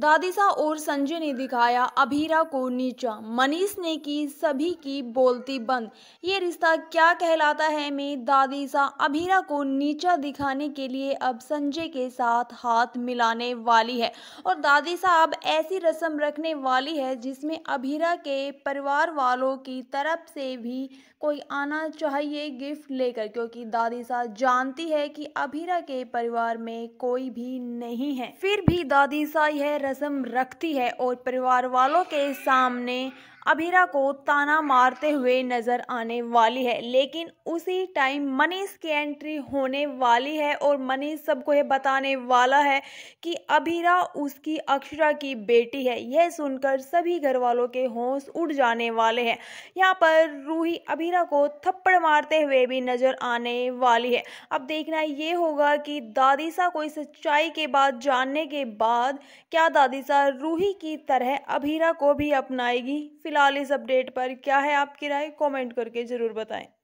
दादीसा और संजय ने दिखाया अभीरा को नीचा मनीष ने की सभी की बोलती बंद ये रिश्ता क्या कहलाता है मैं दादीसा अभीरा को नीचा दिखाने के लिए अब संजय के साथ हाथ मिलाने वाली है और दादीसा अब ऐसी रस्म रखने वाली है जिसमें अभीरा के परिवार वालों की तरफ से भी कोई आना चाहिए गिफ्ट लेकर क्योंकि दादिशा जानती है कि अभीरा के परिवार में कोई भी नहीं है फिर भी दादिशा यह रस्म रखती है और परिवार वालों के सामने अभीरा को ताना मारते हुए नजर आने वाली है लेकिन उसी टाइम मनीष की एंट्री होने वाली है और मनीष सबको यह बताने वाला है कि अभीरा उसकी अक्षरा की बेटी है यह सुनकर सभी घर वालों के होश उड़ जाने वाले हैं यहाँ पर रूही अभीरा को थप्पड़ मारते हुए भी नजर आने वाली है अब देखना ये होगा कि दादीसा को इस सच्चाई के बाद जानने के बाद क्या दादीसा रूही की तरह अभीरा को भी अपनाएगी फिलहाल फिलहाल इस अपडेट पर क्या है आपकी राय कमेंट करके ज़रूर बताएं